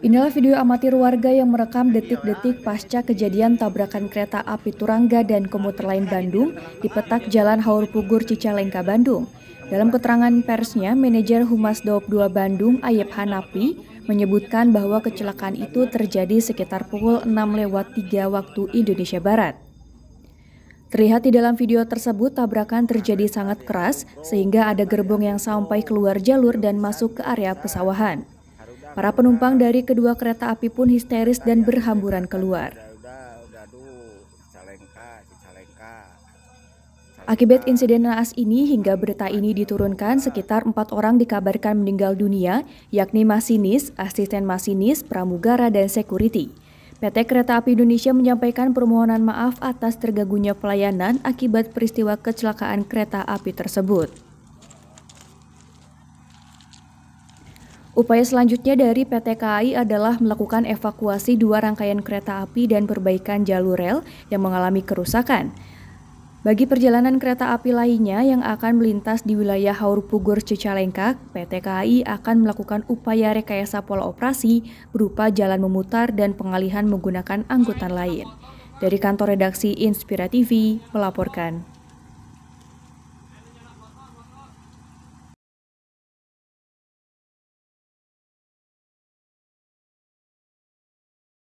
Inilah video amatir warga yang merekam detik-detik pasca kejadian tabrakan kereta api Turangga dan komuter lain Bandung di petak Jalan Haur Pugur Cicalengka, Bandung. Dalam keterangan persnya, manajer Humas Daop 2 Bandung, Ayep Hanapi, menyebutkan bahwa kecelakaan itu terjadi sekitar pukul 6 lewat 3 waktu Indonesia Barat. Terlihat di dalam video tersebut tabrakan terjadi sangat keras sehingga ada gerbong yang sampai keluar jalur dan masuk ke area pesawahan. Para penumpang dari kedua kereta api pun histeris dan berhamburan keluar. Akibat insiden naas ini hingga berita ini diturunkan sekitar empat orang dikabarkan meninggal dunia, yakni masinis, asisten masinis, pramugara, dan security. PT Kereta Api Indonesia menyampaikan permohonan maaf atas terganggunya pelayanan akibat peristiwa kecelakaan kereta api tersebut. Upaya selanjutnya dari PT KAI adalah melakukan evakuasi dua rangkaian kereta api dan perbaikan jalur rel yang mengalami kerusakan. Bagi perjalanan kereta api lainnya yang akan melintas di wilayah Haur Pugur Cicalengka, PT KAI akan melakukan upaya rekayasa pola operasi berupa jalan memutar dan pengalihan menggunakan angkutan lain. Dari kantor redaksi Inspira TV, melaporkan.